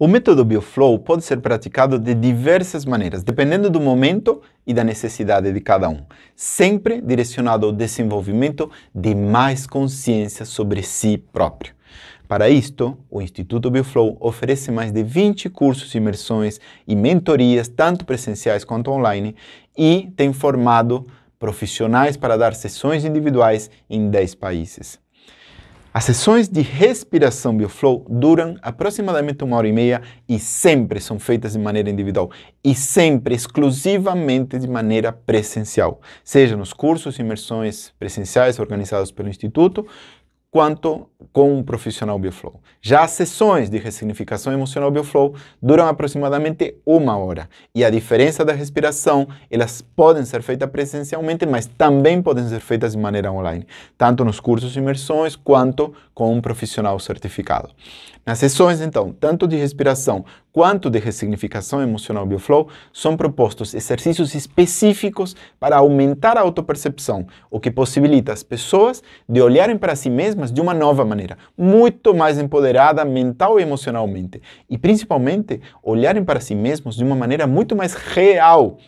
O método BioFlow pode ser praticado de diversas maneiras, dependendo do momento e da necessidade de cada um, sempre direcionado ao desenvolvimento de mais consciência sobre si próprio. Para isto, o Instituto BioFlow oferece mais de 20 cursos, imersões e mentorias, tanto presenciais quanto online, e tem formado profissionais para dar sessões individuais em 10 países. As sessões de respiração BioFlow duram aproximadamente uma hora e meia e sempre são feitas de maneira individual e sempre exclusivamente de maneira presencial, seja nos cursos e imersões presenciais organizados pelo Instituto, quanto com um profissional Bioflow. Já as sessões de ressignificação emocional Bioflow duram aproximadamente uma hora e a diferença da respiração, elas podem ser feitas presencialmente, mas também podem ser feitas de maneira online, tanto nos cursos e imersões quanto com um profissional certificado. Nas sessões, então, tanto de respiração quanto de ressignificação emocional bioflow, são propostos exercícios específicos para aumentar a autopercepção, o que possibilita as pessoas de olharem para si mesmas de uma nova maneira, muito mais empoderada mental e emocionalmente, e principalmente olharem para si mesmos de uma maneira muito mais real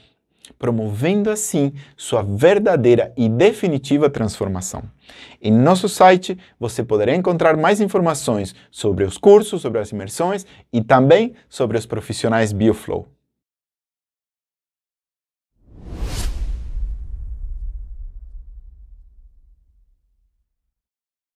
promovendo assim sua verdadeira e definitiva transformação. Em nosso site você poderá encontrar mais informações sobre os cursos, sobre as imersões e também sobre os profissionais BioFlow.